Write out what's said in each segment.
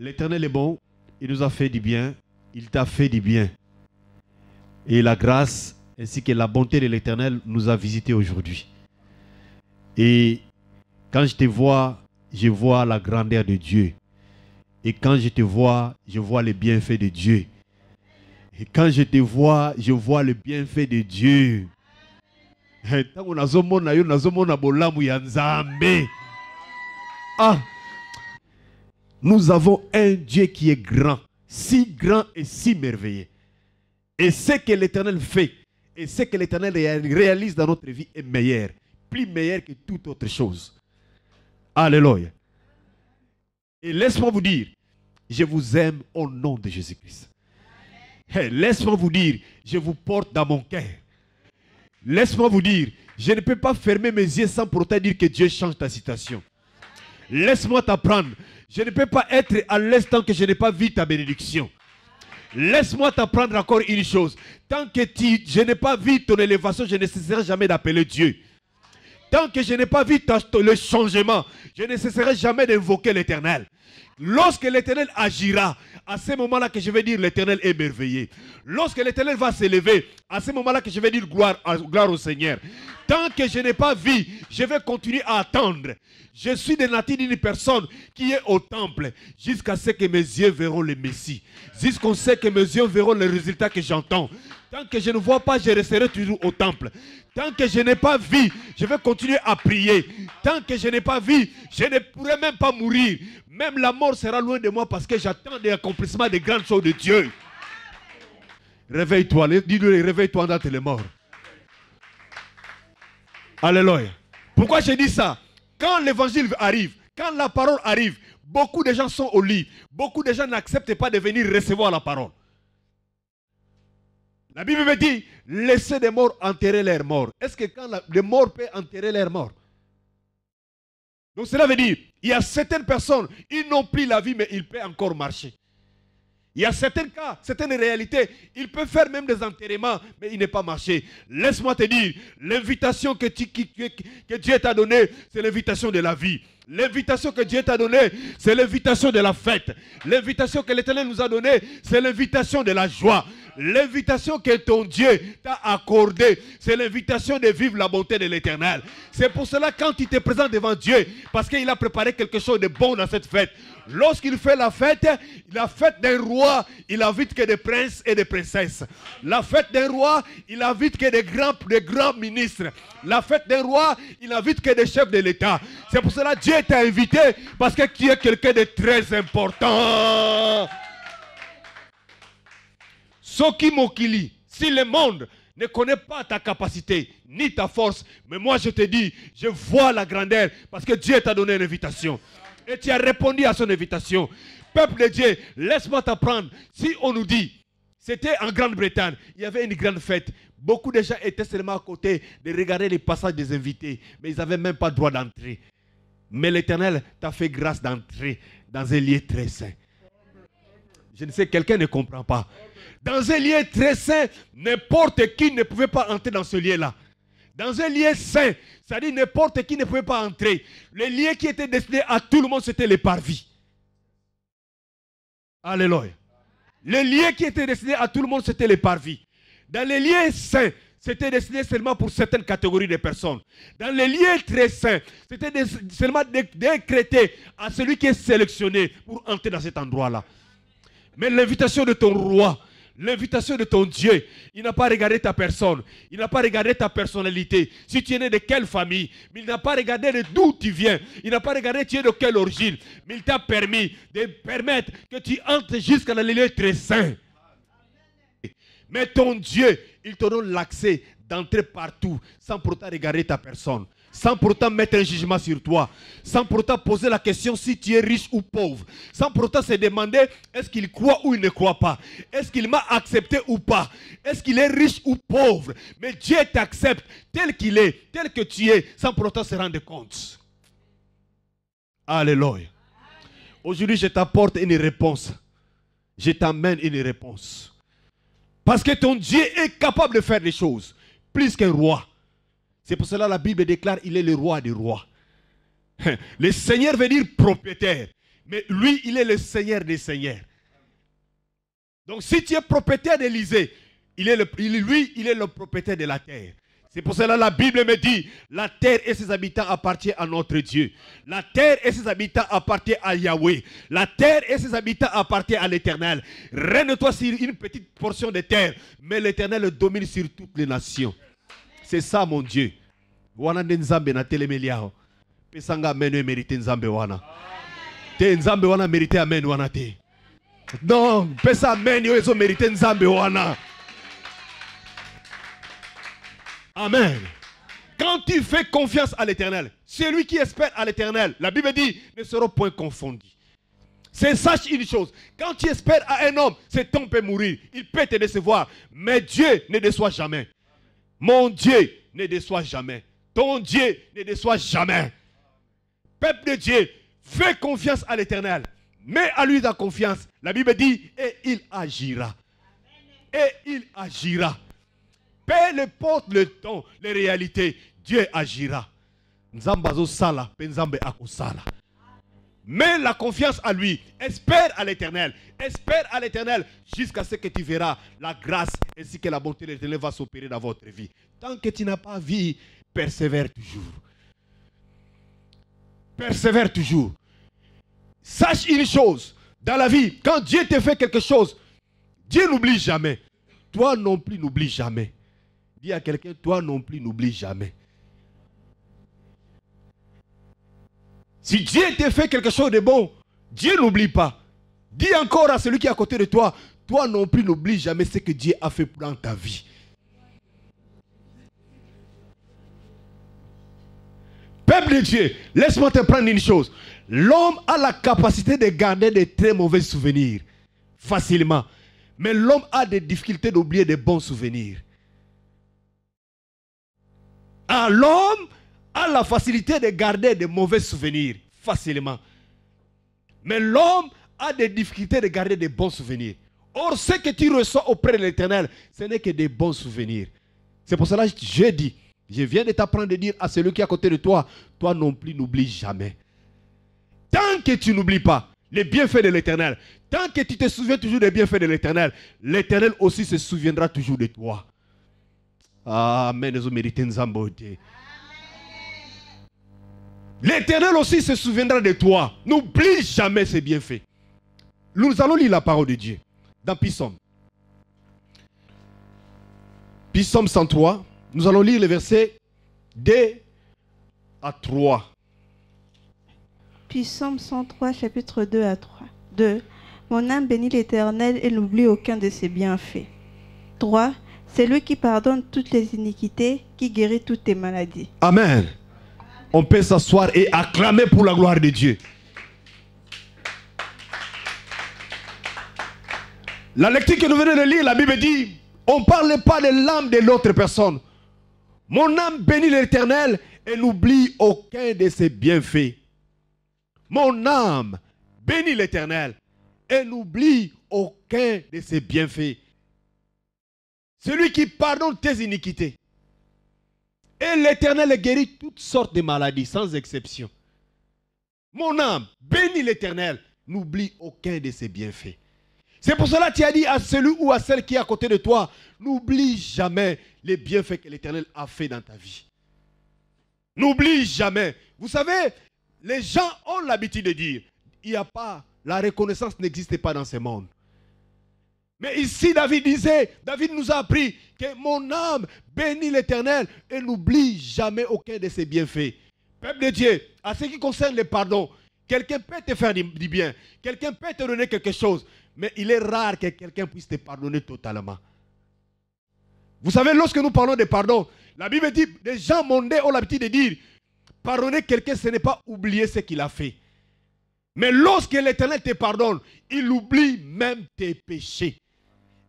L'Éternel est bon, il nous a fait du bien, il t'a fait du bien. Et la grâce ainsi que la bonté de l'Éternel nous a visités aujourd'hui. Et quand je te vois, je vois la grandeur de Dieu. Et quand je te vois, je vois les bienfaits de Dieu. Et quand je te vois, je vois le bienfait de Dieu. Eh, ah! nous avons un Dieu qui est grand, si grand et si merveilleux. Et ce que l'Éternel fait et ce que l'Éternel réalise dans notre vie est meilleur, plus meilleur que toute autre chose. Alléluia. Et laisse-moi vous dire, je vous aime au nom de Jésus-Christ. Laisse-moi vous dire, je vous porte dans mon cœur. Laisse-moi vous dire, je ne peux pas fermer mes yeux sans pourtant dire que Dieu change ta situation. Laisse-moi t'apprendre je ne peux pas être à l'aise tant que je n'ai pas vu ta bénédiction. Laisse-moi t'apprendre encore une chose. Tant que je n'ai pas vu ton élévation, je ne cesserai jamais d'appeler Dieu. Tant que je n'ai pas vu ton, le changement, je ne cesserai jamais d'invoquer l'éternel. Lorsque l'Éternel agira, à ce moment-là que je vais dire l'Éternel est merveilleux. Lorsque l'Éternel va s'élever, à ce moment-là que je vais dire gloire, au Seigneur. Tant que je n'ai pas vu, je vais continuer à attendre. Je suis de nature d'une personne qui est au temple jusqu'à ce que mes yeux verront le Messie. Jusqu'à ce que mes yeux verront les résultats que j'entends. Tant que je ne vois pas, je resterai toujours au temple. Tant que je n'ai pas vie, je vais continuer à prier. Tant que je n'ai pas vie, je ne pourrai même pas mourir. Même la mort sera loin de moi parce que j'attends des accomplissements des grandes choses de Dieu. Réveille-toi. Dis-lui, réveille-toi dans tes morts. Alléluia. Pourquoi je dis ça Quand l'évangile arrive, quand la parole arrive, beaucoup de gens sont au lit. Beaucoup de gens n'acceptent pas de venir recevoir la parole. La Bible me dit, laissez les morts enterrer leurs morts. Est-ce que quand les morts peuvent enterrer leurs morts Donc cela veut dire, il y a certaines personnes, ils n'ont plus la vie, mais ils peuvent encore marcher. Il y a certains cas, certaines réalités, ils peuvent faire même des enterrements, mais il n'est pas marché. Laisse-moi te dire, l'invitation que, que, que Dieu t'a donnée, c'est l'invitation de la vie. L'invitation que Dieu t'a donnée, c'est l'invitation de la fête. L'invitation que l'Éternel nous a donnée, c'est l'invitation de la joie. L'invitation que ton Dieu t'a accordée, c'est l'invitation de vivre la bonté de l'Éternel. C'est pour cela quand il te présent devant Dieu, parce qu'il a préparé quelque chose de bon dans cette fête. Lorsqu'il fait la fête, la fête d'un roi, il invite que des princes et des princesses. La fête d'un roi, il invite que des grands, des grands ministres. La fête d'un roi, il invite que des chefs de l'État. C'est pour cela Dieu t'as invité parce que tu es quelqu'un de très important. Soki Mokili, si le monde ne connaît pas ta capacité ni ta force, mais moi je te dis, je vois la grandeur parce que Dieu t'a donné une invitation. Et tu as répondu à son invitation. Peuple de Dieu, laisse-moi t'apprendre. Si on nous dit, c'était en Grande-Bretagne, il y avait une grande fête. Beaucoup de gens étaient seulement à côté de regarder les passages des invités, mais ils n'avaient même pas droit d'entrer. Mais l'Éternel t'a fait grâce d'entrer dans un lieu très saint. Je ne sais, quelqu'un ne comprend pas. Dans un lieu très saint, n'importe qui ne pouvait pas entrer dans ce lieu-là. Dans un lieu saint, c'est-à-dire n'importe qui ne pouvait pas entrer. Le lieu qui était destiné à tout le monde, c'était les parvis. Alléluia. Le lieu qui était destiné à tout le monde, c'était les parvis. Dans les lieu saints, c'était destiné seulement pour certaines catégories de personnes. Dans les lieux très saints, c'était seulement décrété à celui qui est sélectionné pour entrer dans cet endroit-là. Mais l'invitation de ton roi, l'invitation de ton Dieu. Il n'a pas regardé ta personne. Il n'a pas regardé ta personnalité. Si tu es né de quelle famille. Mais il n'a pas regardé d'où tu viens. Il n'a pas regardé tu es de quelle origine. Mais il t'a permis de permettre que tu entres jusqu'à les lieux très saint. Mais ton Dieu, ils te l'accès d'entrer partout sans pourtant regarder ta personne, sans pourtant mettre un jugement sur toi, sans pourtant poser la question si tu es riche ou pauvre, sans pourtant se demander est-ce qu'il croit ou il ne croit pas, est-ce qu'il m'a accepté ou pas, est-ce qu'il est riche ou pauvre. Mais Dieu t'accepte tel qu'il est, tel que tu es, sans pourtant se rendre compte. Alléluia. Aujourd'hui, je t'apporte une réponse. Je t'amène une réponse. Parce que ton Dieu est capable de faire des choses, plus qu'un roi. C'est pour cela que la Bible déclare il est le roi des rois. Le Seigneur veut dire propriétaire, mais lui, il est le Seigneur des seigneurs. Donc si tu es propriétaire d'Élysée, il est lui, il est le propriétaire de la terre. C'est pour cela que la Bible me dit, la terre et ses habitants appartiennent à notre Dieu. La terre et ses habitants appartiennent à Yahweh. La terre et ses habitants appartiennent à l'Éternel. Règne-toi sur une petite portion de terre, mais l'Éternel domine sur toutes les nations. C'est ça mon Dieu. Non, pesa amen nzambe wana Amen. Quand tu fais confiance à l'éternel, celui qui espère à l'éternel, la Bible dit, ne sera point confondu. C'est sache une chose, quand tu espères à un homme, c'est homme peut mourir, il peut te décevoir, mais Dieu ne déçoit jamais. Mon Dieu ne déçoit jamais. Ton Dieu ne déçoit jamais. Peuple de Dieu, fais confiance à l'éternel. Mets à lui ta confiance. La Bible dit, et il agira. Et il agira le importe le temps, les réalités, Dieu agira. Sala, Akosala. Mets la confiance à lui. Espère à l'éternel. Espère à l'éternel jusqu'à ce que tu verras la grâce ainsi que la bonté de l'éternel va s'opérer dans votre vie. Tant que tu n'as pas vie, persévère toujours. Persévère toujours. Sache une chose. Dans la vie, quand Dieu te fait quelque chose, Dieu n'oublie jamais. Toi non plus n'oublie jamais. Dis à quelqu'un, toi non plus, n'oublie jamais. Si Dieu t'a fait quelque chose de bon, Dieu n'oublie pas. Dis encore à celui qui est à côté de toi, toi non plus n'oublie jamais ce que Dieu a fait dans ta vie. Peuple de Dieu, laisse-moi te prendre une chose. L'homme a la capacité de garder des très mauvais souvenirs facilement. Mais l'homme a des difficultés d'oublier des bons souvenirs l'homme a la facilité de garder de mauvais souvenirs facilement. Mais l'homme a des difficultés de garder des bons souvenirs. Or, ce que tu reçois auprès de l'Éternel, ce n'est que des bons souvenirs. C'est pour cela que je dis, je viens de t'apprendre de dire à celui qui est à côté de toi, toi non plus n'oublie jamais. Tant que tu n'oublies pas les bienfaits de l'Éternel, tant que tu te souviens toujours des bienfaits de l'Éternel, l'Éternel aussi se souviendra toujours de toi. Amen, L'éternel aussi se souviendra de toi. N'oublie jamais ses bienfaits. Nous allons lire la parole de Dieu dans Pissom Pissom 103, nous allons lire les versets 2 à 3. Pissom 103, chapitre 2 à 3. 2. Mon âme bénit l'Éternel et n'oublie aucun de ses bienfaits. 3. C'est lui qui pardonne toutes les iniquités, qui guérit toutes tes maladies. Amen. On peut s'asseoir et acclamer pour la gloire de Dieu. La lecture que nous venons de lire, la Bible dit, on ne parle pas de l'âme de l'autre personne. Mon âme bénit l'Éternel et n'oublie aucun de ses bienfaits. Mon âme bénit l'Éternel et n'oublie aucun de ses bienfaits. Celui qui pardonne tes iniquités. Et l'Éternel guérit toutes sortes de maladies, sans exception. Mon âme, bénis l'Éternel, n'oublie aucun de ses bienfaits. C'est pour cela que tu as dit à celui ou à celle qui est à côté de toi, n'oublie jamais les bienfaits que l'Éternel a fait dans ta vie. N'oublie jamais. Vous savez, les gens ont l'habitude de dire, il n'y a pas, la reconnaissance n'existe pas dans ce monde. Mais ici, David disait, David nous a appris que mon âme bénit l'Éternel et n'oublie jamais aucun de ses bienfaits. Peuple de Dieu, à ce qui concerne le pardon, quelqu'un peut te faire du bien, quelqu'un peut te donner quelque chose, mais il est rare que quelqu'un puisse te pardonner totalement. Vous savez, lorsque nous parlons de pardon, la Bible dit, les gens mondains ont l'habitude de dire, pardonner quelqu'un, ce n'est pas oublier ce qu'il a fait. Mais lorsque l'Éternel te pardonne, il oublie même tes péchés.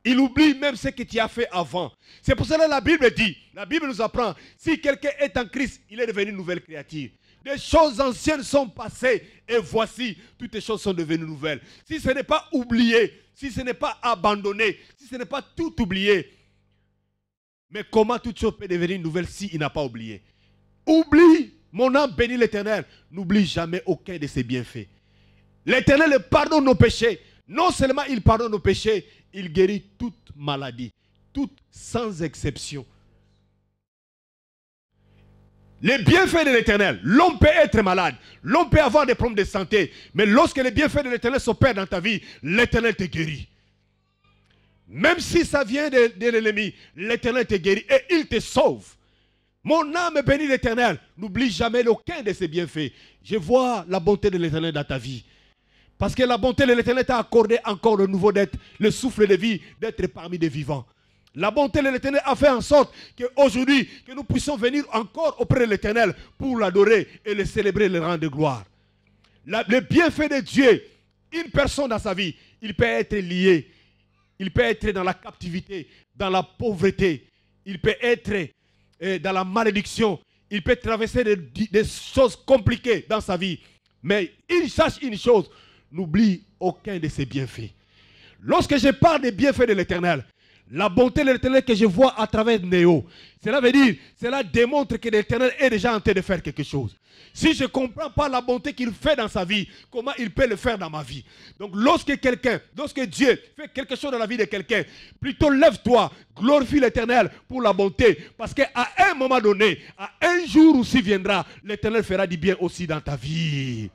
Il oublie même ce que tu as fait avant. C'est pour cela que la Bible dit, la Bible nous apprend, si quelqu'un est en Christ, il est devenu une nouvelle créature. Des choses anciennes sont passées et voici, toutes les choses sont devenues nouvelles. Si ce n'est pas oublié, si ce n'est pas abandonné, si ce n'est pas tout oublié, mais comment toute chose peut devenir nouvelle si n'a pas oublié Oublie, mon âme bénit l'Éternel. N'oublie jamais aucun de ses bienfaits. L'Éternel pardonne nos péchés. Non seulement il pardonne nos péchés, il guérit toute maladie, toute sans exception. Les bienfaits de l'éternel, l'homme peut être malade, l'homme peut avoir des problèmes de santé, mais lorsque les bienfaits de l'éternel s'opèrent dans ta vie, l'éternel te guérit. Même si ça vient de, l'ennemi, l'éternel te guérit et il te sauve. Mon âme bénit l'éternel. N'oublie jamais aucun de ses bienfaits. Je vois la bonté de l'éternel dans ta vie. Parce que la bonté de l'Éternel t'a accordé encore de nouveau d'être, le souffle de vie, d'être parmi les vivants. La bonté de l'Éternel a fait en sorte qu'aujourd'hui, que nous puissions venir encore auprès de l'Éternel pour l'adorer et le célébrer, le rendre de gloire. le bienfait de Dieu, une personne dans sa vie, il peut être lié, il peut être dans la captivité, dans la pauvreté, il peut être euh, dans la malédiction, il peut traverser des, des choses compliquées dans sa vie. Mais il sache une chose, n'oublie aucun de ses bienfaits. Lorsque je parle des bienfaits de l'Éternel, la bonté de l'Éternel que je vois à travers Néo, cela veut dire, cela démontre que l'Éternel est déjà en train de faire quelque chose. Si je ne comprends pas la bonté qu'il fait dans sa vie, comment il peut le faire dans ma vie Donc lorsque quelqu'un, lorsque Dieu fait quelque chose dans la vie de quelqu'un, plutôt lève-toi, glorifie l'Éternel pour la bonté. Parce qu'à un moment donné, à un jour aussi viendra, l'Éternel fera du bien aussi dans ta vie.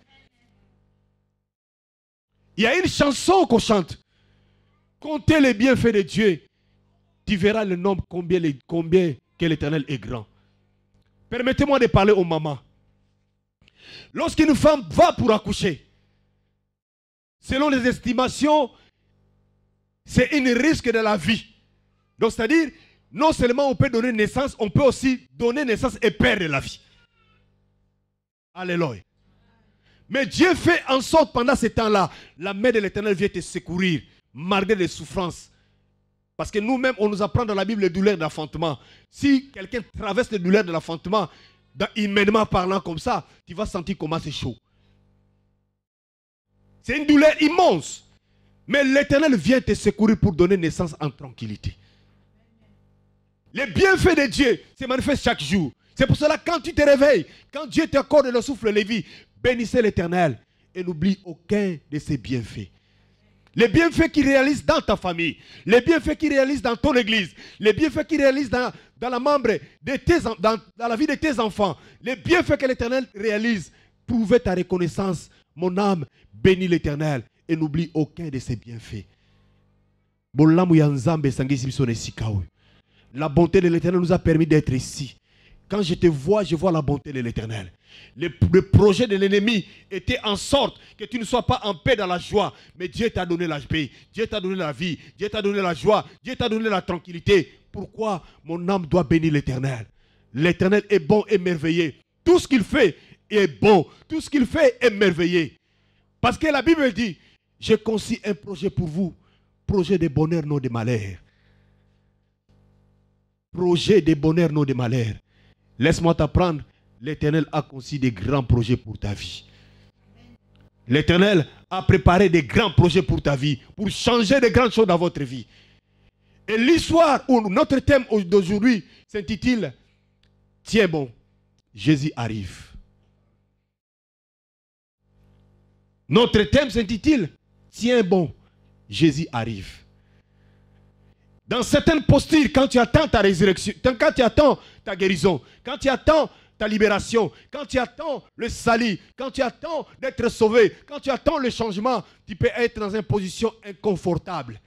Il y a une chanson qu'on chante. Comptez les bienfaits de Dieu. Tu verras le nombre combien, combien que l'Éternel est grand. Permettez-moi de parler aux mamans. Lorsqu'une femme va pour accoucher, selon les estimations, c'est un risque de la vie. Donc, c'est-à-dire, non seulement on peut donner naissance, on peut aussi donner naissance et perdre la vie. Alléluia. Mais Dieu fait en sorte pendant ce temps-là, la main de l'Éternel vient te secourir, malgré les souffrances. Parce que nous-mêmes, on nous apprend dans la Bible les douleurs l'affrontement... Si quelqu'un traverse les douleurs de l'affrontement... humainement parlant comme ça, tu vas sentir comment c'est chaud. C'est une douleur immense. Mais l'Éternel vient te secourir pour donner naissance en tranquillité. Les bienfaits de Dieu se manifestent chaque jour. C'est pour cela que quand tu te réveilles, quand Dieu t'accorde le souffle de vie, Bénissez l'Éternel et n'oublie aucun de ses bienfaits. Les bienfaits qu'il réalise dans ta famille, les bienfaits qu'il réalise dans ton église, les bienfaits qu'il réalise dans, la membre de dans, la vie de tes enfants, les bienfaits que l'Éternel réalise, prouvez ta reconnaissance. Mon âme bénis l'Éternel et n'oublie aucun de ses bienfaits. La bonté de l'Éternel nous a permis d'être ici. Quand je te vois, je vois la bonté de l'Éternel. Le, projet de l'ennemi était en sorte que tu ne sois pas en paix dans la joie. Mais Dieu t'a donné la paix, Dieu t'a donné la vie, Dieu t'a donné la joie, Dieu t'a donné la tranquillité. Pourquoi mon âme doit bénir l'Éternel L'Éternel est bon et merveilleux. Tout ce qu'il fait est bon. Tout ce qu'il fait est merveilleux. Parce que la Bible dit, j'ai conçu un projet pour vous. Projet de bonheur, non de malheur. Projet de bonheur, non de malheur. Laisse-moi t'apprendre L'Éternel a conçu des grands projets pour ta vie. L'Éternel a préparé des grands projets pour ta vie, pour changer de grandes choses dans votre vie. Et l'histoire ou notre thème d'aujourd'hui s'intitule Tiens bon, Jésus arrive. Notre thème s'intitule Tiens bon, Jésus arrive. Dans certaines postures, quand tu attends ta résurrection, quand tu attends ta guérison, quand tu attends ta libération, quand tu attends le salut, quand tu attends d'être sauvé, quand tu attends le changement, tu peux être dans une position inconfortable.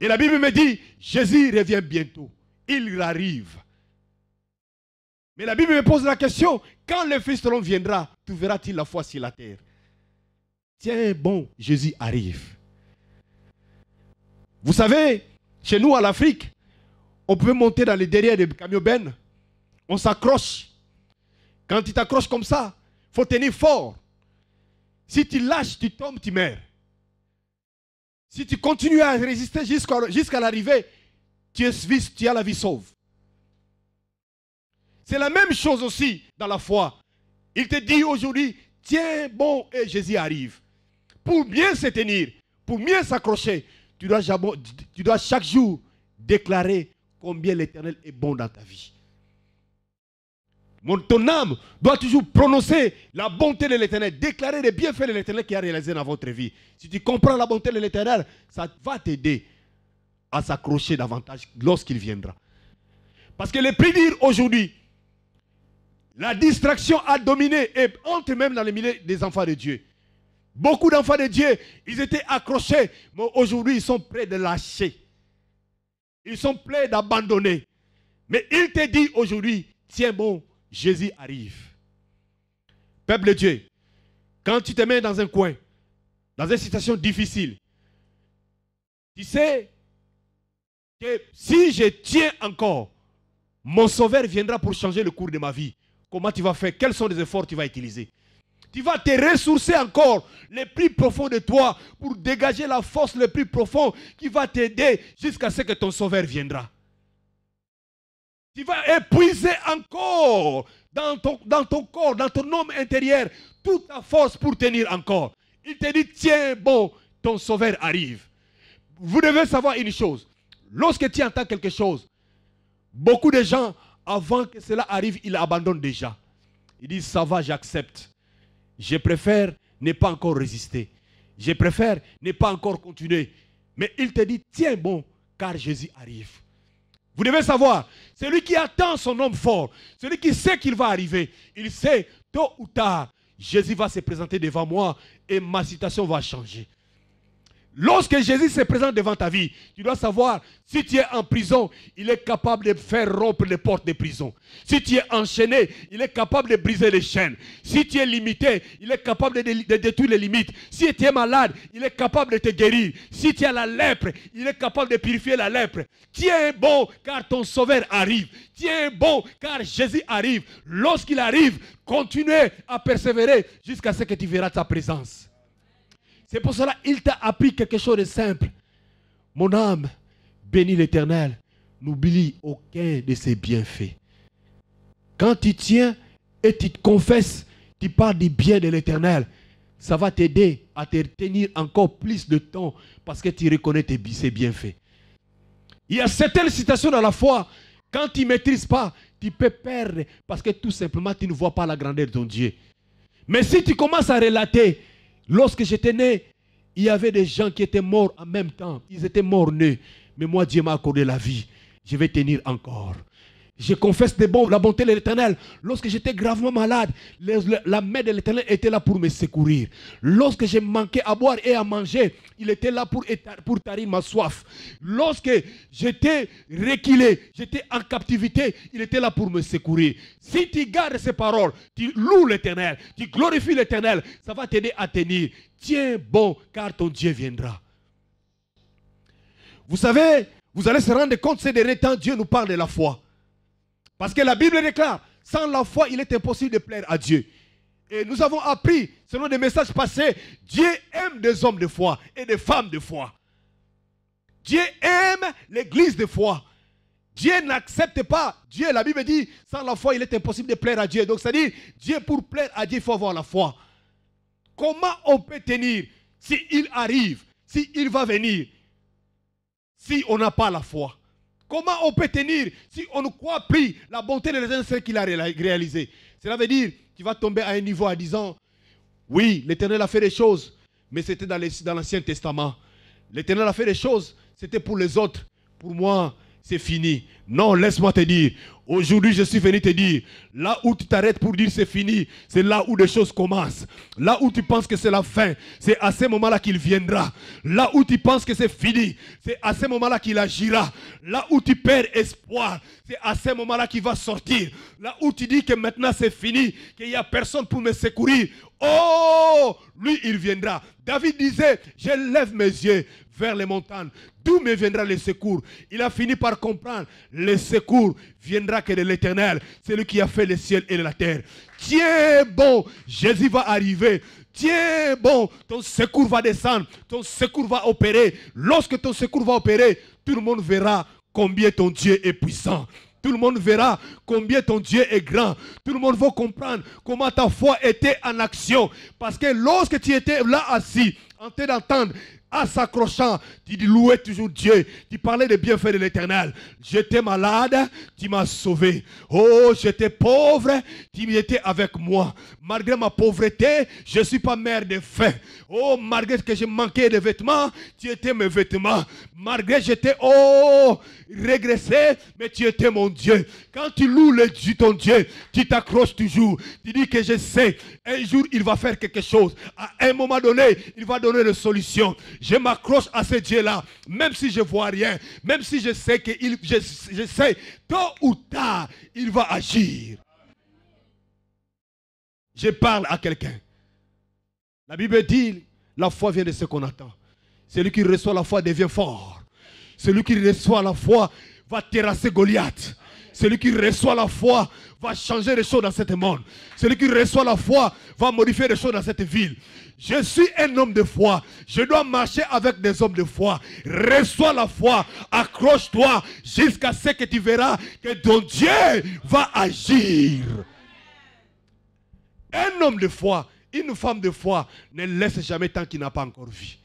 Et la Bible me dit, Jésus revient bientôt. Il arrive. Mais la Bible me pose la question, quand le Fils de l'homme viendra, trouvera-t-il la foi sur la terre Tiens bon, Jésus arrive. Vous savez, chez nous, en Afrique, on peut monter dans les derrière des camions ben. On s'accroche. Quand tu t'accroches comme ça, il faut tenir fort. Si tu lâches, tu tombes, tu meurs. Si tu continues à résister jusqu'à l'arrivée, tu, tu as la vie sauve. C'est la même chose aussi dans la foi. Il te dit aujourd'hui, tiens bon et Jésus arrive. Pour bien se tenir, pour bien s'accrocher, tu dois, tu dois chaque jour déclarer combien l'Éternel est bon dans ta vie. Mon, ton âme doit toujours prononcer la bonté de l'éternel, déclarer les bienfaits de l'éternel qui a réalisé dans votre vie. Si tu comprends la bonté de l'éternel, ça va t'aider à s'accrocher davantage lorsqu'il viendra. Parce que les prédire aujourd'hui, la distraction a dominé et entre même dans les milieux des enfants de Dieu. Beaucoup d'enfants de Dieu, ils étaient accrochés, mais aujourd'hui ils sont prêts de lâcher. Ils sont prêts d'abandonner. Mais il te dit aujourd'hui, tiens bon, Jésus arrive. Peuple de Dieu, quand tu te mets dans un coin, dans une situation difficile, tu sais que si je tiens encore, mon sauveur viendra pour changer le cours de ma vie. Comment tu vas faire Quels sont les efforts tu vas utiliser Tu vas te ressourcer encore les plus profonds de toi pour dégager la force le plus profond qui va t'aider jusqu'à ce que ton sauveur viendra. Tu vas épuiser encore dans ton, dans ton corps, dans ton homme intérieur, toute ta force pour tenir encore. Il te dit, tiens, bon, ton sauveur arrive. Vous devez savoir une chose. Lorsque tu entends quelque chose, beaucoup de gens, avant que cela arrive, ils abandonnent déjà. Ils disent, ça va, j'accepte. Je préfère ne pas encore résister. Je préfère ne pas encore continuer. Mais il te dit, tiens bon, car Jésus arrive. Vous devez savoir, celui qui attend son homme fort, celui qui sait qu'il va arriver, il sait, tôt ou tard, Jésus va se présenter devant moi et ma situation va changer. Lorsque Jésus se présente devant ta vie, tu dois savoir, si tu es en prison, il est capable de faire rompre les portes des prisons. Si tu es enchaîné, il est capable de briser les chaînes. Si tu es limité, il est capable de, détruire les limites. Si tu es malade, il est capable de te guérir. Si tu as la lèpre, il est capable de purifier la lèpre. Tiens bon, car ton sauveur arrive. Tiens bon, car Jésus arrive. Lorsqu'il arrive, continue à persévérer jusqu'à ce que tu verras ta présence. C'est pour cela qu'il t'a appris quelque chose de simple. Mon âme, bénis l'Éternel, n'oublie aucun de ses bienfaits. Quand tu tiens et tu te confesses, tu parles du bien de l'Éternel, ça va t'aider à te tenir encore plus de temps parce que tu reconnais tes, ses bienfaits. Il y a certaines situations dans la foi, quand tu ne maîtrises pas, tu peux perdre parce que tout simplement tu ne vois pas la grandeur de ton Dieu. Mais si tu commences à relater, Lorsque j'étais né, il y avait des gens qui étaient morts en même temps. Ils étaient morts nés. Mais moi, Dieu m'a accordé la vie. Je vais tenir encore. Je confesse la bonté de l'Éternel. Lorsque j'étais gravement malade, la main de l'Éternel était là pour me secourir. Lorsque j'ai manqué à boire et à manger, il était là pour, pour tarir ma soif. Lorsque j'étais réquilé, j'étais en captivité, il était là pour me secourir. Si tu gardes ces paroles, tu loues l'Éternel, tu glorifies l'Éternel, ça va t'aider à tenir. Tiens bon, car ton Dieu viendra. Vous savez, vous allez se rendre compte C'est derniers temps, Dieu nous parle de la foi. Parce que la Bible déclare, sans la foi, il est impossible de plaire à Dieu. Et nous avons appris, selon des messages passés, Dieu aime des hommes de foi et des femmes de foi. Dieu aime l'église de foi. Dieu n'accepte pas. Dieu, la Bible dit, sans la foi, il est impossible de plaire à Dieu. Donc, ça dit, Dieu, pour plaire à Dieu, il faut avoir la foi. Comment on peut tenir s'il arrive, s'il va venir, si on n'a pas la foi Comment on peut tenir si on ne croit plus la bonté de l'Éternel, qu'il a réalisé Cela veut dire qu'il va tomber à un niveau en disant, oui, l'Éternel a fait des choses, mais c'était dans l'Ancien Testament. L'Éternel a fait des choses, c'était pour les autres. Pour moi, c'est fini. Non, laisse-moi te dire. Aujourd'hui, je suis venu te dire, là où tu t'arrêtes pour dire c'est fini, c'est là où les choses commencent. Là où tu penses que c'est la fin, c'est à ce moment-là qu'il viendra. Là où tu penses que c'est fini, c'est à ce moment-là qu'il agira. Là où tu perds espoir, c'est à ce moment-là qu'il va sortir. Là où tu dis que maintenant c'est fini, qu'il n'y a personne pour me secourir, Oh, lui, il viendra. David disait, je lève mes yeux vers les montagnes. D'où me viendra le secours Il a fini par comprendre. Le secours viendra que de l'éternel, celui qui a fait le ciel et la terre. Tiens bon, Jésus va arriver. Tiens bon, ton secours va descendre. Ton secours va opérer. Lorsque ton secours va opérer, tout le monde verra combien ton Dieu est puissant. Tout le monde verra combien ton Dieu est grand. Tout le monde va comprendre comment ta foi était en action. Parce que lorsque tu étais là assis, en train d'entendre en s'accrochant, tu louais toujours Dieu, tu parlais des bienfaits de l'éternel. J'étais malade, tu m'as sauvé. Oh, j'étais pauvre, tu étais avec moi. Malgré ma pauvreté, je ne suis pas mère de faim. Oh, malgré que je manquais de vêtements, tu étais mes vêtements. Malgré j'étais, oh, régressé, mais tu étais mon Dieu. Quand tu loues le Dieu, ton Dieu, tu t'accroches toujours. Tu dis que je sais, un jour il va faire quelque chose. À un moment donné, il va donner des solutions. Je m'accroche à ce Dieu-là, même si je vois rien, même si je sais que il, je, sais, tôt ou tard, il va agir. Je parle à quelqu'un. La Bible dit, la foi vient de ce qu'on attend. Celui qui reçoit la foi devient fort. Celui qui reçoit la foi va terrasser Goliath. Celui qui reçoit la foi va changer les choses dans ce monde. Celui qui reçoit la foi va modifier les choses dans cette ville. Je suis un homme de foi. Je dois marcher avec des hommes de foi. Reçois la foi. Accroche-toi jusqu'à ce que tu verras que ton Dieu va agir. Un homme de foi, une femme de foi ne laisse jamais tant qu'il n'a pas encore vu.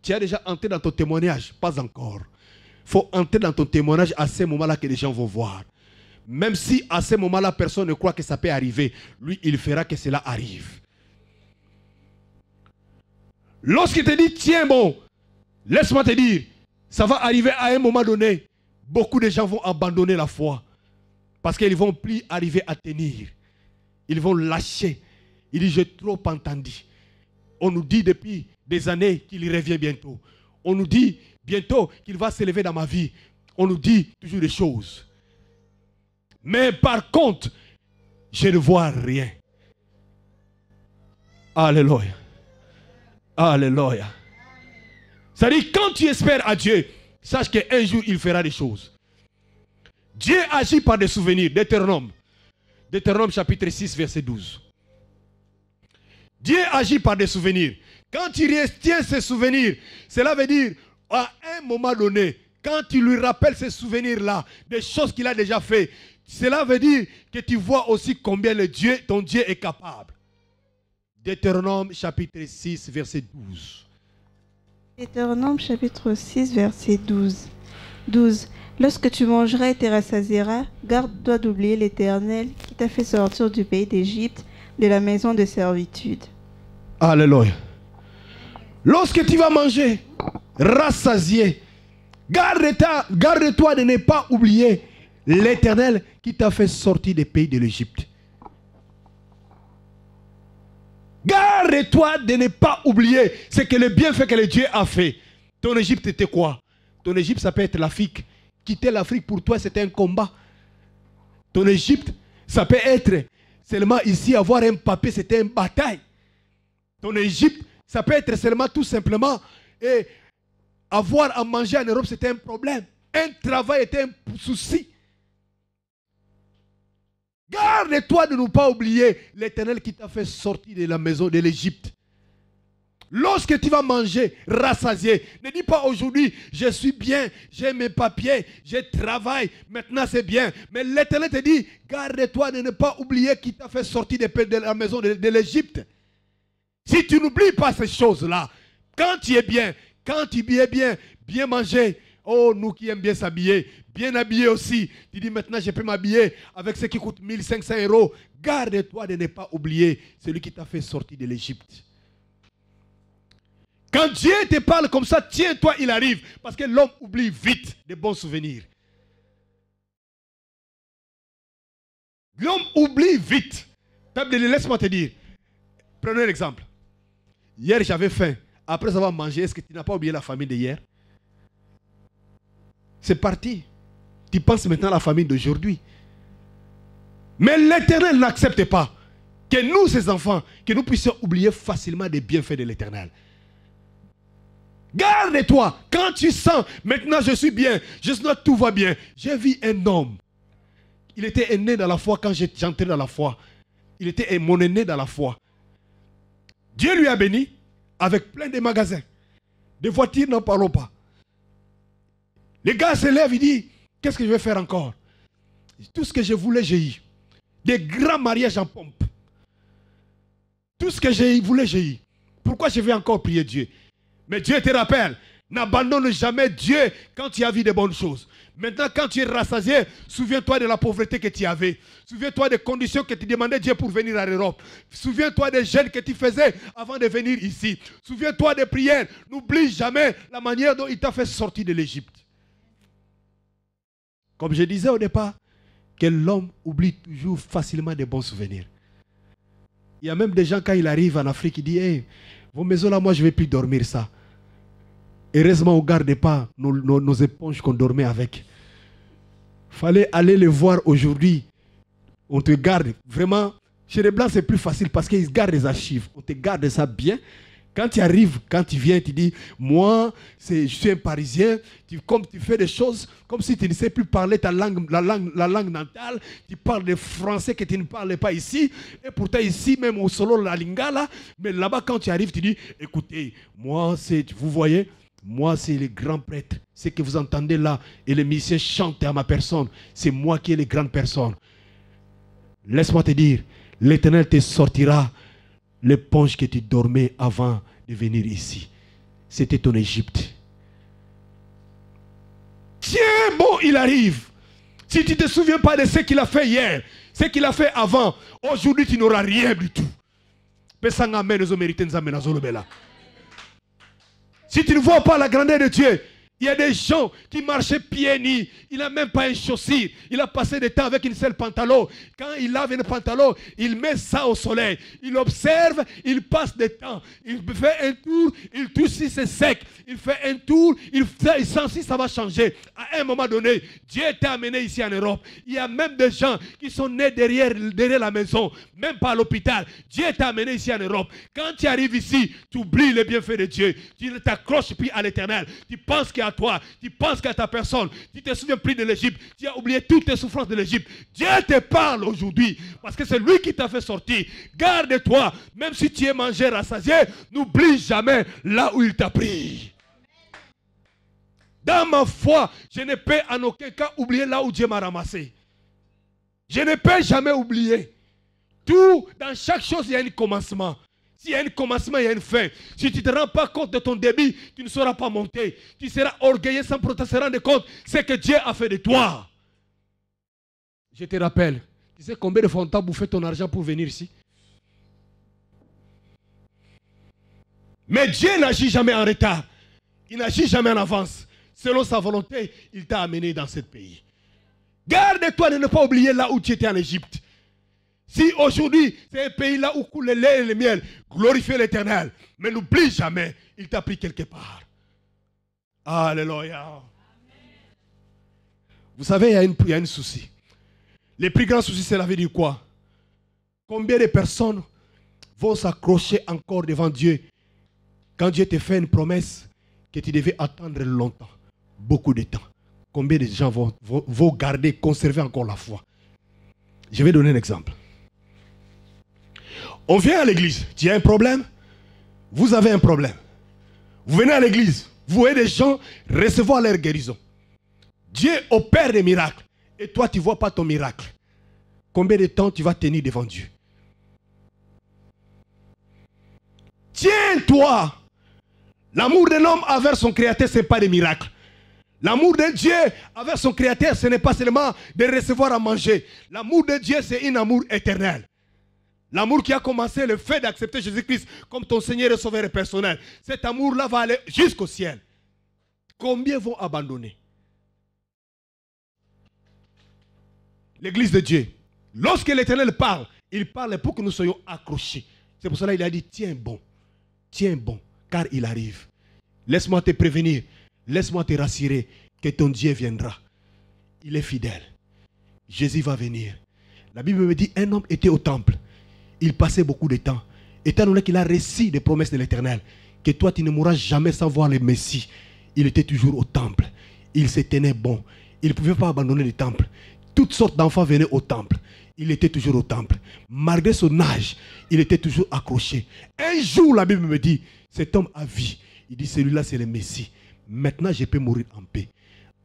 Tu as déjà entré dans ton témoignage, pas encore faut entrer dans ton témoignage à ce moment-là que les gens vont voir. Même si à ce moment-là, personne ne croit que ça peut arriver, lui, il fera que cela arrive. Lorsqu'il te dit, tiens bon, laisse-moi te dire, ça va arriver à un moment donné, beaucoup de gens vont abandonner la foi. Parce qu'ils ne vont plus arriver à tenir. Ils vont lâcher. Il dit, j'ai trop entendu. On nous dit depuis des années qu'il revient bientôt. On nous dit bientôt qu'il va s'élever dans ma vie. On nous dit toujours des choses. Mais par contre, je ne vois rien. Alléluia. Alléluia. C'est-à-dire, quand tu espères à Dieu, sache qu'un jour, il fera des choses. Dieu agit par des souvenirs. Deutéronome. Deutéronome chapitre 6, verset 12. Dieu agit par des souvenirs. Quand tu retiens ces souvenirs, cela veut dire à un moment donné, quand tu lui rappelles ces souvenirs-là, des choses qu'il a déjà fait, cela veut dire que tu vois aussi combien le Dieu, ton Dieu est capable. Deutéronome chapitre 6, verset 12. Deutéronome chapitre 6, verset 12. 12. Lorsque tu mangeras et te garde-toi d'oublier l'Éternel qui t'a fait sortir du pays d'Égypte, de la maison de servitude. Alléluia. Lorsque tu vas manger, rassasié, garde-toi de ne pas oublier l'Éternel qui t'a fait sortir des pays de l'Égypte. Garde-toi de ne pas oublier ce que le bienfait que le Dieu a fait. Ton Égypte était quoi Ton Égypte, ça peut être l'Afrique. Quitter l'Afrique pour toi, c'était un combat. Ton Égypte, ça peut être seulement ici avoir un papier, c'était une bataille. Ton Égypte, ça peut être seulement tout simplement. Et avoir à manger en Europe, c'était un problème. Un travail était un souci. Garde-toi de ne pas oublier l'Éternel qui t'a fait sortir de la maison de l'Égypte. Lorsque tu vas manger, rassasié, ne dis pas aujourd'hui, je suis bien, j'ai mes papiers, je travaille, maintenant c'est bien. Mais l'Éternel te dit, garde-toi de ne pas oublier qui t'a fait sortir de la maison de, de l'Égypte. Si tu n'oublies pas ces choses-là, quand tu es bien, quand tu es bien, bien manger, oh, nous qui aimons bien s'habiller, bien habillé aussi, tu dis maintenant je peux m'habiller avec ce qui coûte 1500 euros. Garde-toi de ne pas oublier celui qui t'a fait sortir de l'Égypte. Quand Dieu te parle comme ça, tiens-toi, il arrive. Parce que l'homme oublie vite des bons souvenirs. L'homme oublie vite. Laisse-moi te dire. prenez l'exemple. Hier, j'avais faim. Après avoir mangé, est-ce que tu n'as pas oublié la famille d'hier C'est parti. Tu penses maintenant à la famille d'aujourd'hui. Mais l'Éternel n'accepte pas que nous, ses enfants, que nous puissions oublier facilement des bienfaits de l'Éternel. Garde-toi quand tu sens, maintenant je suis bien, je tout va bien. J'ai vu un homme. Il était né dans la foi quand j'entrais dans la foi. Il était mon aîné dans la foi. Dieu lui a béni avec plein de magasins. Des voitures, n'en parlons pas. Les gars se lèvent, et dit, qu'est-ce que je vais faire encore Tout ce que je voulais, j'ai eu. Des grands mariages en pompe. Tout ce que je voulais, j'ai eu. Pourquoi je vais encore prier Dieu Mais Dieu te rappelle, n'abandonne jamais Dieu quand tu as vu de bonnes choses. Maintenant, quand tu es rassasié, souviens-toi de la pauvreté que tu avais. Souviens-toi des conditions que tu demandais Dieu pour venir à l'Europe. Souviens-toi des jeûnes que tu faisais avant de venir ici. Souviens-toi des prières. N'oublie jamais la manière dont il t'a fait sortir de l'Égypte. Comme je disais au départ, que l'homme oublie toujours facilement des bons souvenirs. Il y a même des gens, quand il arrive en Afrique, il dit Hé, vos maisons là, moi, je ne vais plus dormir ça. Heureusement, on ne gardait pas nos, éponges qu'on dormait avec. Fallait aller les voir aujourd'hui. On te garde. Vraiment, chez les Blancs, c'est plus facile parce qu'ils gardent les archives. On te garde ça bien. Quand tu arrives, quand tu viens, tu dis Moi, je suis un Parisien. Tu, comme tu fais des choses, comme si tu ne sais plus parler ta langue, la, langue, la langue natale. Tu parles des français que tu ne parles pas ici. Et pourtant, ici, même au solo, la lingala. Mais là-bas, quand tu arrives, tu dis Écoutez, moi, c'est. Vous voyez moi, c'est le grand prêtre. Ce que vous entendez là, et les musiciens chantent à ma personne, c'est moi qui ai les grandes personne. Laisse-moi te dire, l'Éternel te sortira l'éponge que tu dormais avant de venir ici. C'était ton Égypte. Tiens, bon, il arrive. Si tu ne te souviens pas de ce qu'il a fait hier, ce qu'il a fait avant, aujourd'hui tu n'auras rien du tout. Nous si tu ne vois pas la grandeur de Dieu, il y a des gens qui marchaient pieds nus. Il n'a même pas un chaussure. Il a passé des temps avec une seule pantalon. Quand il lave une pantalon, il met ça au soleil. Il observe, il passe des temps. Il fait un tour, il touche si c'est sec. Il fait un tour, il, sent si ça va changer. À un moment donné, Dieu t'a amené ici en Europe. Il y a même des gens qui sont nés derrière, la maison, même pas à l'hôpital. Dieu t'a amené ici en Europe. Quand tu arrives ici, tu oublies les bienfaits de Dieu. Tu t'accroches puis à l'éternel. Tu penses qu'il toi, tu penses qu'à ta personne, tu te souviens plus de l'Égypte, tu as oublié toutes tes souffrances de l'Égypte. Dieu te parle aujourd'hui parce que c'est lui qui t'a fait sortir. Garde-toi, même si tu es mangé, rassasié, n'oublie jamais là où il t'a pris. Dans ma foi, je ne peux en aucun cas oublier là où Dieu m'a ramassé. Je ne peux jamais oublier. Tout, dans chaque chose, il y a un commencement. S'il y a un commencement, il y a une fin. Si tu ne te rends pas compte de ton débit, tu ne seras pas monté. Tu seras orgueilleux sans pourtant se rendre compte ce que Dieu a fait de toi. Je te rappelle, tu sais combien de fois on t'a bouffé ton argent pour venir ici Mais Dieu n'agit jamais en retard. Il n'agit jamais en avance. Selon sa volonté, il t'a amené dans ce pays. Garde-toi de ne pas oublier là où tu étais en Égypte. Si aujourd'hui, c'est un pays là où coule le lait et le miel, glorifiez l'éternel. Mais n'oublie jamais, il t'a pris quelque part. Alléluia. Vous savez, il y a une, il y souci. Le plus grand souci, c'est la vie du quoi Combien de personnes vont s'accrocher encore devant Dieu quand Dieu te fait une promesse que tu devais attendre longtemps, beaucoup de temps Combien de gens vont, vont garder, conserver encore la foi Je vais donner un exemple. On vient à l'église. Tu as un problème Vous avez un problème. Vous venez à l'église. Vous voyez des gens recevoir leur guérison. Dieu opère des miracles. Et toi, tu ne vois pas ton miracle. Combien de temps tu vas tenir devant Dieu Tiens-toi. L'amour de l'homme envers son Créateur, ce n'est pas des miracles. L'amour de Dieu envers son Créateur, ce n'est pas seulement de recevoir à manger. L'amour de Dieu, c'est un amour éternel. L'amour qui a commencé le fait d'accepter Jésus-Christ comme ton Seigneur et Sauveur personnel, cet amour-là va aller jusqu'au ciel. Combien vont abandonner L'Église de Dieu. Lorsque l'Éternel parle, il parle pour que nous soyons accrochés. C'est pour cela qu'il a dit, tiens bon, tiens bon, car il arrive. Laisse-moi te prévenir, laisse-moi te rassurer que ton Dieu viendra. Il est fidèle. Jésus va venir. La Bible me dit, un homme était au temple il passait beaucoup de temps. Étant donné qu'il a récit des promesses de l'Éternel, que toi tu ne mourras jamais sans voir le Messie, il était toujours au temple. Il se tenait bon. Il ne pouvait pas abandonner le temple. Toutes sortes d'enfants venaient au temple. Il était toujours au temple. Malgré son âge, il était toujours accroché. Un jour, la Bible me dit, cet homme a vie. Il dit, celui-là, c'est le Messie. Maintenant, je peux mourir en paix.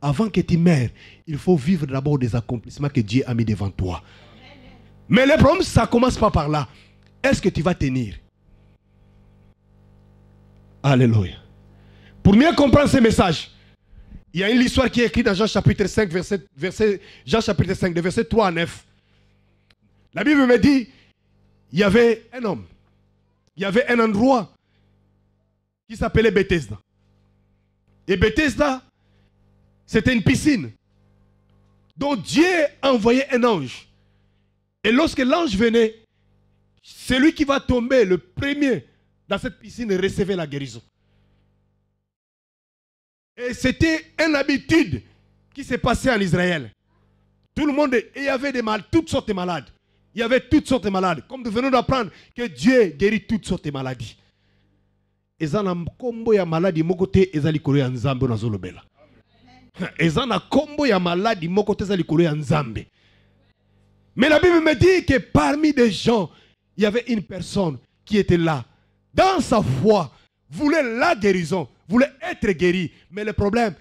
Avant que tu meurs, il faut vivre d'abord des accomplissements que Dieu a mis devant toi. Mais le problème, ça commence pas par là. Est-ce que tu vas tenir Alléluia. Pour mieux comprendre ce message, il y a une histoire qui est écrite dans Jean chapitre 5, verset, verset, Jean chapitre 5, de verset 3 à 9. La Bible me dit, il y avait un homme, il y avait un endroit qui s'appelait Bethesda. Et Bethesda, c'était une piscine dont Dieu envoyait un ange et lorsque l'ange venait, celui qui va tomber le premier dans cette piscine recevait la guérison. Et c'était une habitude qui s'est passée en Israël. Tout le monde, il y avait des mal, toutes sortes de malades. Il y avait toutes sortes de malades. Comme nous venons d'apprendre que Dieu guérit toutes sortes de maladies. ya maladi moko te nzambe na Zolobela. ya maladi moko te mais la Bible me dit que parmi des gens, il y avait une personne qui était là, dans sa foi, voulait la guérison, voulait être guéri. Mais le problème,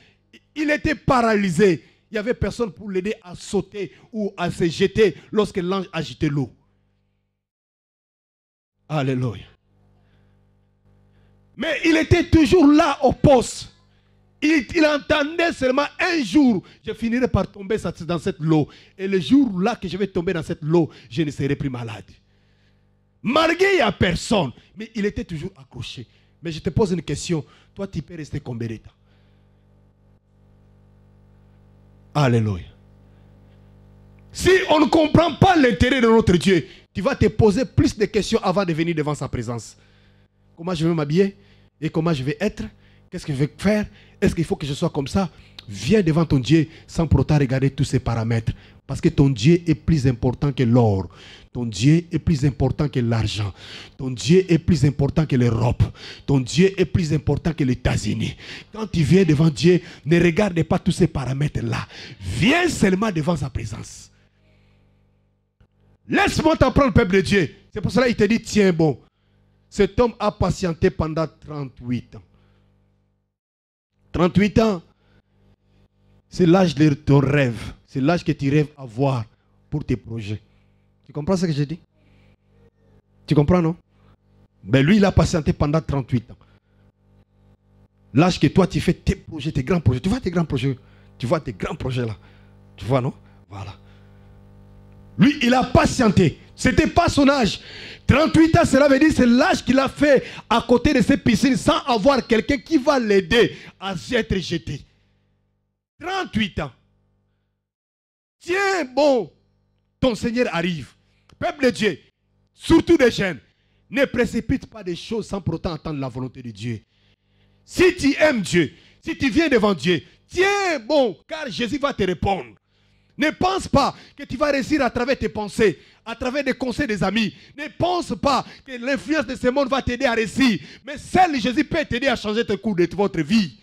il était paralysé. Il n'y avait personne pour l'aider à sauter ou à se jeter lorsque l'ange agitait l'eau. Alléluia. Mais il était toujours là au poste. Il, entendait seulement un jour, je finirai par tomber dans cette eau. Et le jour-là que je vais tomber dans cette eau, je ne serai plus malade. Malgré a personne, mais il était toujours accroché. Mais je te pose une question. Toi, tu peux rester combien de temps Alléluia. Si on ne comprend pas l'intérêt de notre Dieu, tu vas te poser plus de questions avant de venir devant sa présence. Comment je vais m'habiller et comment je vais être Qu'est-ce que je vais faire Est-ce qu'il faut que je sois comme ça Viens devant ton Dieu sans pour autant regarder tous ces paramètres. Parce que ton Dieu est plus important que l'or. Ton Dieu est plus important que l'argent. Ton Dieu est plus important que l'Europe. Ton Dieu est plus important que les États-Unis. Quand tu viens devant Dieu, ne regarde pas tous ces paramètres-là. Viens seulement devant sa présence. Laisse-moi t'apprendre, peuple de Dieu. C'est pour cela qu'il te dit, tiens bon. Cet homme a patienté pendant 38 ans. 38 ans. C'est l'âge de ton rêve. C'est l'âge que tu rêves avoir pour tes projets. Tu comprends ce que je dis Tu comprends, non Mais ben, lui, il a patienté pendant 38 ans. L'âge que toi, tu fais tes projets, tes grands projets. Tu vois tes grands projets. Tu vois tes grands projets là. Tu vois, non Voilà. Lui, il a patienté. C'était pas son âge. 38 ans, cela veut dire c'est l'âge qu'il a fait à côté de ses piscines sans avoir quelqu'un qui va l'aider à être jeté. 38 ans. Tiens bon, ton Seigneur arrive. Peuple de Dieu, surtout des jeunes, ne précipite pas des choses sans pourtant attendre la volonté de Dieu. Si tu aimes Dieu, si tu viens devant Dieu, tiens bon, car Jésus va te répondre. Ne pense pas que tu vas réussir à travers tes pensées, à travers des conseils des amis. Ne pense pas que l'influence de ce monde va t'aider à réussir. Mais celle Jésus peut t'aider à changer le cours de votre vie.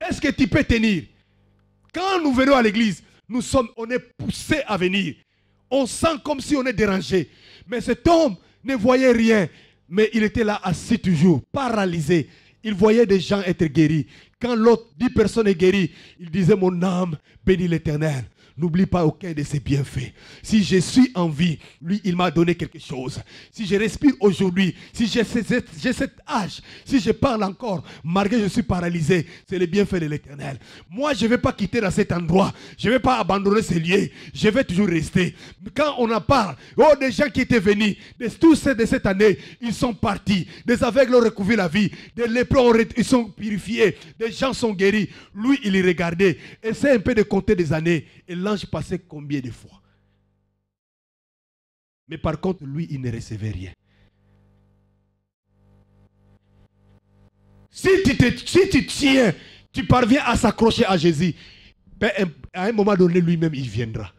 Est-ce que tu peux tenir Quand nous venons à l'église, nous sommes, on est poussé à venir. On sent comme si on est dérangé. Mais cet homme ne voyait rien. Mais il était là assis toujours, paralysé. Il voyait des gens être guéris. Quand l'autre, dix personnes est guérie, il disait, mon âme bénit l'éternel n'oublie pas aucun de ses bienfaits. Si je suis en vie, lui, il m'a donné quelque chose. Si je respire aujourd'hui, si j'ai cet âge, si je parle encore, malgré que je suis paralysé, c'est le bienfait de l'éternel. Moi, je ne vais pas quitter dans cet endroit. Je ne vais pas abandonner ces lieux. Je vais toujours rester. Quand on en parle, oh, des gens qui étaient venus, de tous ceux de cette année, ils sont partis. Des aveugles ont recouvert la vie. Des lépreux, ils sont purifiés. Des gens sont guéris. Lui, il y regardait. c'est un peu de compter des années l'ange passait combien de fois. Mais par contre, lui, il ne recevait rien. Si tu, te, si tu tiens, tu parviens à s'accrocher à Jésus, ben, à un moment donné, lui-même, il viendra.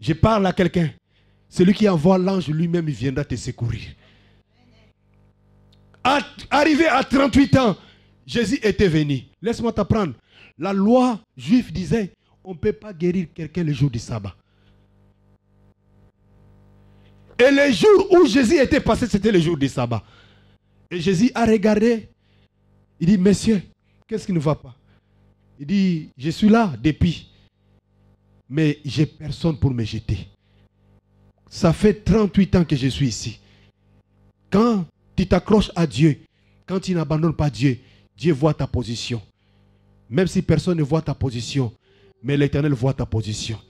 Je parle à quelqu'un. Celui qui envoie l'ange lui-même, il viendra te secourir. arrivé à 38 ans, Jésus était venu. Laisse-moi t'apprendre. La loi juive disait, on ne peut pas guérir quelqu'un le jour du sabbat. Et le jour où Jésus était passé, c'était le jour du sabbat. Et Jésus a regardé. Il dit, monsieur, qu'est-ce qui ne va pas Il dit, je suis là depuis, mais j'ai personne pour me jeter. Ça fait 38 ans que je suis ici. Quand tu t'accroches à Dieu, quand tu n'abandonnes pas Dieu, Dieu voit ta position. Même si personne ne voit ta position, mais l'Éternel voit ta position.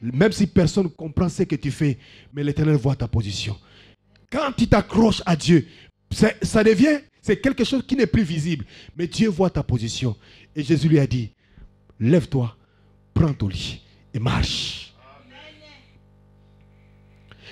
Même si personne ne comprend ce que tu fais, mais l'Éternel voit ta position. Quand tu t'accroches à Dieu, ça devient, c'est quelque chose qui n'est plus visible. Mais Dieu voit ta position. Et Jésus lui a dit, lève-toi, prends ton lit et marche.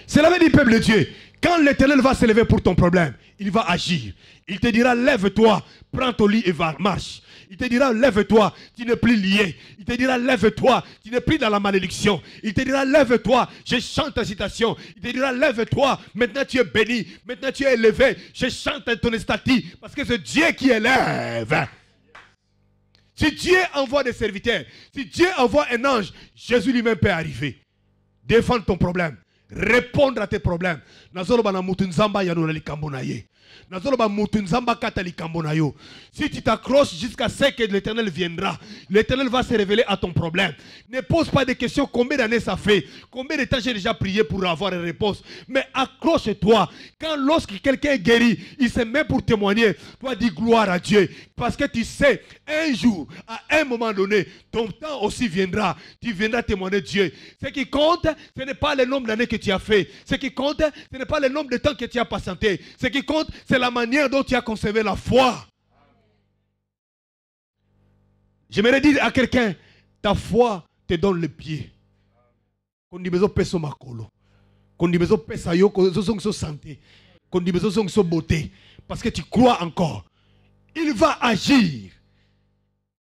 C'est la vie du peuple de Dieu. Quand l'Éternel va s'élever pour ton problème, il va agir. Il te dira, lève-toi, prends ton lit et va, marche. Il te dira, lève-toi, tu n'es plus lié. Il te dira, lève-toi, tu n'es plus dans la malédiction. Il te dira, lève-toi, je chante ta citation. Il te dira, lève-toi, maintenant tu es béni, maintenant tu es élevé. Je chante ton statut, parce que c'est Dieu qui élève. Si Dieu envoie des serviteurs, si Dieu envoie un ange, Jésus lui-même peut arriver. Défendre ton problème, répondre à tes problèmes. Si tu t'accroches jusqu'à ce que l'éternel viendra, l'éternel va se révéler à ton problème. Ne pose pas de questions combien d'années ça fait, combien de temps j'ai déjà prié pour avoir une réponse. Mais accroche-toi. Quand lorsque quelqu'un est guéri, il se met pour témoigner. Toi, dis gloire à Dieu. Parce que tu sais, un jour, à un moment donné, ton temps aussi viendra. Tu viendras témoigner Dieu. Ce qui compte, ce n'est pas le nombre d'années que tu as fait. Ce qui compte, ce n'est pas le nombre de temps que tu as patienté. Ce qui compte, c'est la manière dont tu as conservé la foi. J'aimerais dire à quelqu'un, ta foi te donne le pied. santé beauté parce que tu crois encore il va agir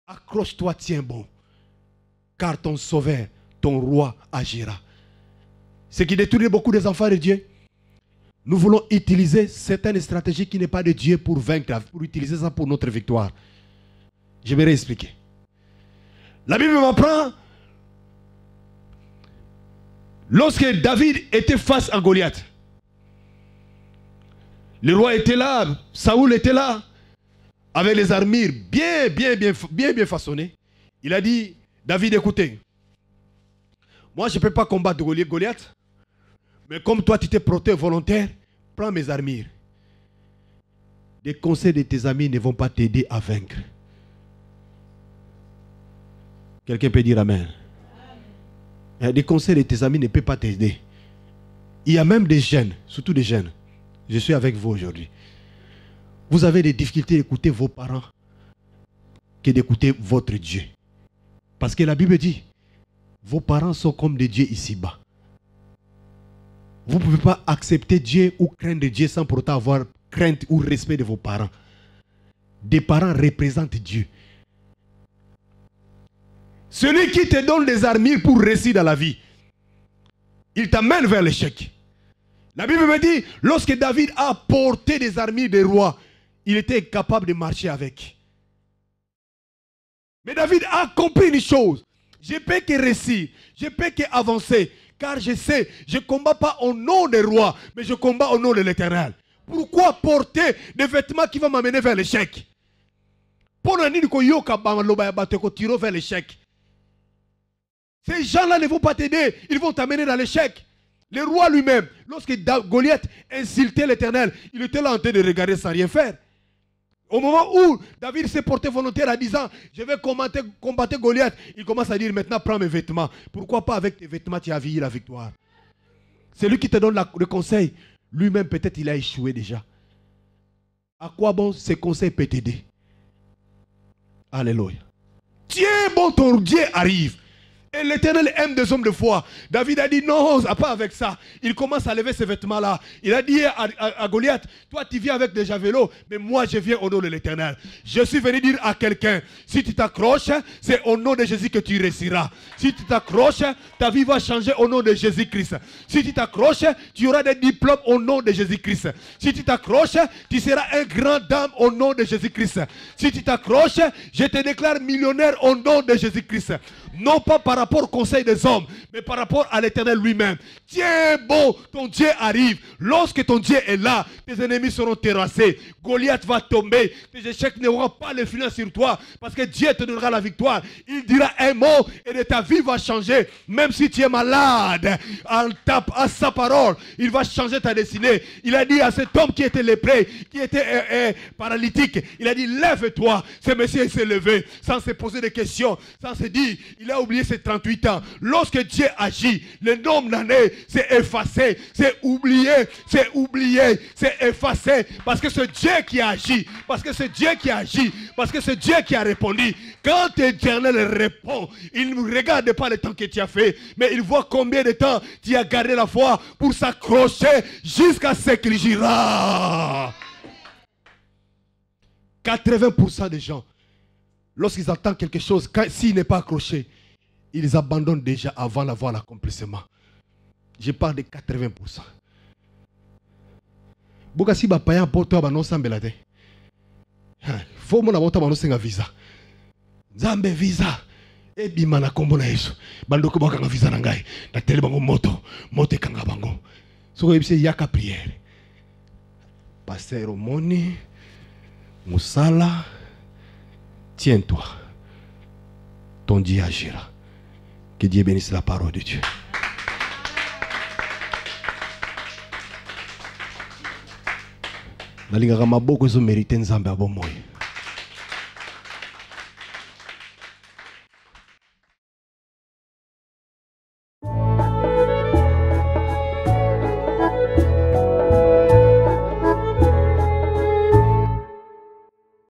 accroche-toi tiens bon car ton sauveur ton roi agira ce qui détruit beaucoup des enfants de Dieu nous voulons utiliser certaines stratégies qui n'est pas de Dieu pour vaincre, pour utiliser ça pour notre victoire. Je vais réexpliquer. La Bible m'apprend, lorsque David était face à Goliath, le roi était là, Saoul était là, avec les armures bien, bien, bien, bien, bien façonnées. Il a dit, David, écoutez, moi je ne peux pas combattre Goliath, mais comme toi, tu t'es protégé volontaire, prends mes armures. Les conseils de tes amis ne vont pas t'aider à vaincre. Quelqu'un peut dire Amen. amen. Eh, Les conseils de tes amis ne peuvent pas t'aider. Il y a même des jeunes, surtout des jeunes. Je suis avec vous aujourd'hui. Vous avez des difficultés d'écouter vos parents que d'écouter votre Dieu. Parce que la Bible dit, vos parents sont comme des dieux ici-bas. Vous ne pouvez pas accepter Dieu ou craindre Dieu sans pourtant avoir crainte ou respect de vos parents. Des parents représentent Dieu. Celui qui te donne des armures pour réussir dans la vie, il t'amène vers l'échec. La Bible me dit, lorsque David a porté des armures des rois, il était capable de marcher avec. Mais David a compris une chose. Je peux que réussir, je peux que avancer, car je sais, je ne combats pas au nom des rois, mais je combats au nom de l'éternel. Pourquoi porter des vêtements qui vont m'amener vers l'échec vers l'échec. Ces gens-là ne vont pas t'aider, ils vont t'amener dans l'échec. Le roi lui-même, lorsque Goliath insultait l'Éternel, il était là en train de regarder sans rien faire. Au moment où David s'est porté volontaire en disant Je vais combattre, Goliath, il commence à dire Maintenant, prends mes vêtements. Pourquoi pas avec tes vêtements, tu as vieilli la victoire C'est lui qui te donne le conseil. Lui-même, peut-être, il a échoué déjà. À quoi bon ces conseils peuvent t'aider Alléluia. Tiens bon, ton Dieu arrive l'Éternel aime des hommes de foi. David a dit, non, pas avec ça. Il commence à lever ses vêtements-là. Il a dit à, Goliath, toi tu viens avec des javelots, mais moi je viens au nom de l'Éternel. Je suis venu dire à quelqu'un, si tu t'accroches, c'est au nom de Jésus que tu réussiras. Si tu t'accroches, ta vie va changer au nom de Jésus-Christ. Si tu t'accroches, tu auras des diplômes au nom de Jésus-Christ. Si tu t'accroches, tu seras un grand dame au nom de Jésus-Christ. Si tu t'accroches, je te déclare millionnaire au nom de Jésus-Christ. Non pas par rapport conseil des hommes, mais par rapport à l'éternel lui-même. Tiens bon, ton Dieu arrive. Lorsque ton Dieu est là, tes ennemis seront terrassés. Goliath va tomber. Tes échecs n'auront pas le final sur toi parce que Dieu te donnera la victoire. Il dira un mot et ta vie va changer. Même si tu es malade, en tape à sa parole, il va changer ta destinée. Il a dit à cet homme qui était lépreux, qui était euh, euh, paralytique, il a dit lève-toi. Ce monsieur s'est levé sans se poser des questions, sans se dire, il a oublié cette 38 ans, lorsque Dieu agit, le nombre d'années s'est effacé, c'est oublié, c'est oublié, c'est effacé. Parce que c'est Dieu qui agit, parce que c'est Dieu qui agit, parce que c'est Dieu qui a répondu. Quand l'Éternel répond, il ne regarde pas le temps que tu as fait, mais il voit combien de temps tu as gardé la foi pour s'accrocher jusqu'à ce qu'il gira. 80% des gens, lorsqu'ils entendent quelque chose, s'il n'est pas accroché, ils abandonnent déjà avant d'avoir l'accomplissement. Je parle de 80%. Si bapaya mpo to banosambela te fo mona moto un visa nzambe visa ebima eh, na na yesu bandoko un visa na ngai bango moto moto kanga bango yaka Musala. tiens toi ton dieu agira Que Dieu bénisse la parole de Dieu. nalingaka maboko ezomérite nzambe ya bomoi